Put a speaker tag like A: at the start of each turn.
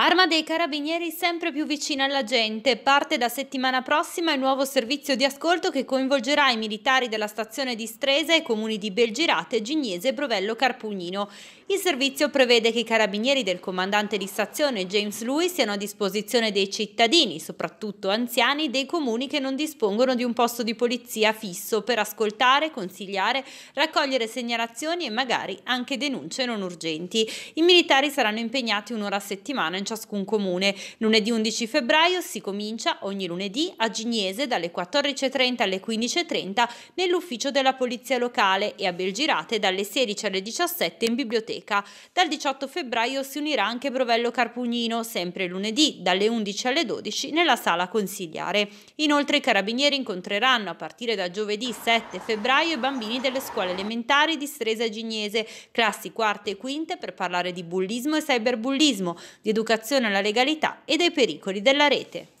A: Arma dei carabinieri sempre più vicina alla gente. Parte da settimana prossima il nuovo servizio di ascolto che coinvolgerà i militari della stazione di Stresa e i comuni di Belgirate, Gignese e Brovello Carpugnino. Il servizio prevede che i carabinieri del comandante di stazione James Louis siano a disposizione dei cittadini, soprattutto anziani, dei comuni che non dispongono di un posto di polizia fisso per ascoltare, consigliare, raccogliere segnalazioni e magari anche denunce non urgenti. I militari saranno impegnati un'ora a settimana in ciascun comune. Lunedì 11 febbraio si comincia ogni lunedì a Gignese dalle 14.30 alle 15.30 nell'ufficio della Polizia Locale e a Belgirate dalle 16 alle 17 in biblioteca. Dal 18 febbraio si unirà anche Brovello Carpugnino, sempre lunedì dalle 11 alle 12 nella sala consigliare. Inoltre i carabinieri incontreranno a partire da giovedì 7 febbraio i bambini delle scuole elementari di Stresa Gignese, classi quarte e quinte per parlare di bullismo e cyberbullismo, di educazione regolazione alla legalità e dai pericoli della rete.